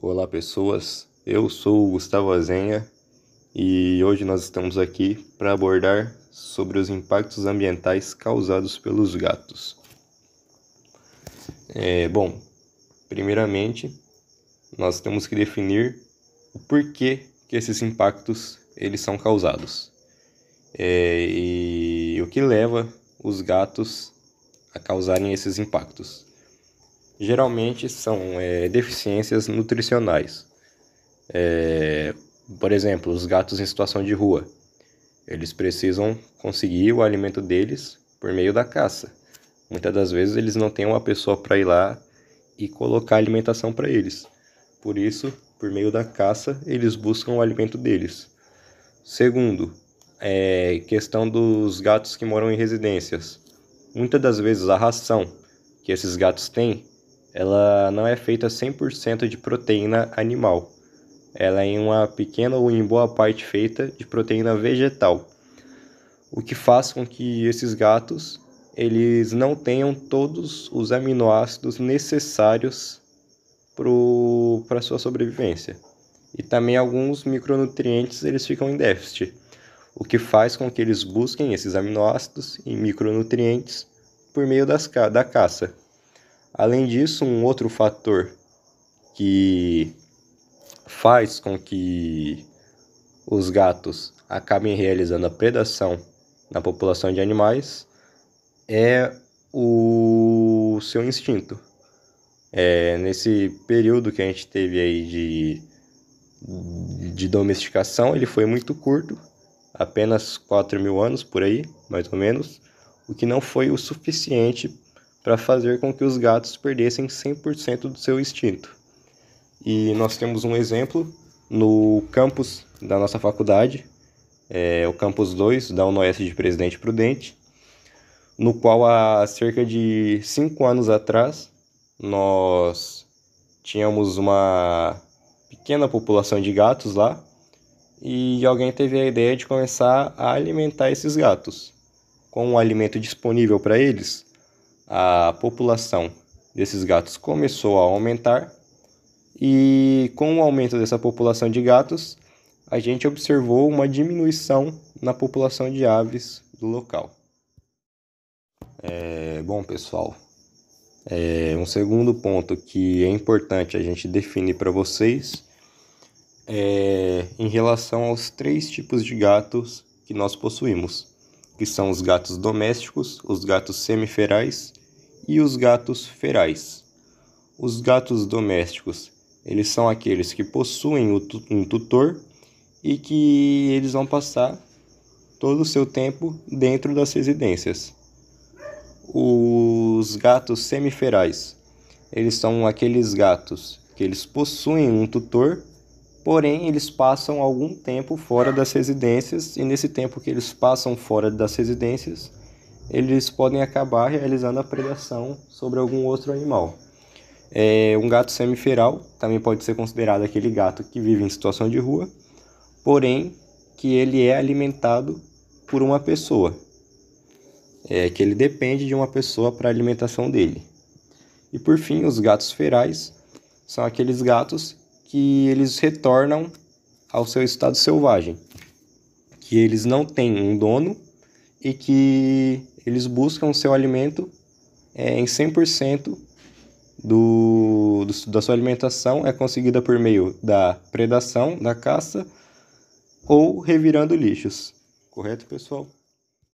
Olá pessoas, eu sou o Gustavo Azenha e hoje nós estamos aqui para abordar sobre os impactos ambientais causados pelos gatos. É, bom, primeiramente nós temos que definir o porquê que esses impactos eles são causados é, e o que leva os gatos a causarem esses impactos geralmente são é, deficiências nutricionais. É, por exemplo, os gatos em situação de rua. Eles precisam conseguir o alimento deles por meio da caça. Muitas das vezes eles não têm uma pessoa para ir lá e colocar alimentação para eles. Por isso, por meio da caça, eles buscam o alimento deles. Segundo, é questão dos gatos que moram em residências. Muitas das vezes a ração que esses gatos têm ela não é feita 100% de proteína animal. Ela é em uma pequena ou em boa parte feita de proteína vegetal, o que faz com que esses gatos eles não tenham todos os aminoácidos necessários para sua sobrevivência. E também alguns micronutrientes eles ficam em déficit, o que faz com que eles busquem esses aminoácidos e micronutrientes por meio das, da caça. Além disso, um outro fator que faz com que os gatos acabem realizando a predação na população de animais é o seu instinto. É, nesse período que a gente teve aí de, de domesticação, ele foi muito curto, apenas 4 mil anos por aí, mais ou menos, o que não foi o suficiente para fazer com que os gatos perdessem 100% do seu instinto. E nós temos um exemplo no campus da nossa faculdade, é, o campus 2 da UNOS de Presidente Prudente, no qual há cerca de 5 anos atrás nós tínhamos uma pequena população de gatos lá e alguém teve a ideia de começar a alimentar esses gatos. Com o alimento disponível para eles, a população desses gatos começou a aumentar e com o aumento dessa população de gatos, a gente observou uma diminuição na população de aves do local. É, bom, pessoal, é, um segundo ponto que é importante a gente definir para vocês é em relação aos três tipos de gatos que nós possuímos, que são os gatos domésticos, os gatos semiferais e os gatos ferais. Os gatos domésticos, eles são aqueles que possuem um tutor e que eles vão passar todo o seu tempo dentro das residências. Os gatos semiferais, eles são aqueles gatos que eles possuem um tutor, porém eles passam algum tempo fora das residências e nesse tempo que eles passam fora das residências, eles podem acabar realizando a predação sobre algum outro animal. É, um gato semiferal também pode ser considerado aquele gato que vive em situação de rua, porém que ele é alimentado por uma pessoa, é, que ele depende de uma pessoa para a alimentação dele. E por fim, os gatos ferais são aqueles gatos que eles retornam ao seu estado selvagem, que eles não têm um dono e que eles buscam seu alimento é, em 100% do, do, da sua alimentação é conseguida por meio da predação, da caça ou revirando lixos. Correto, pessoal?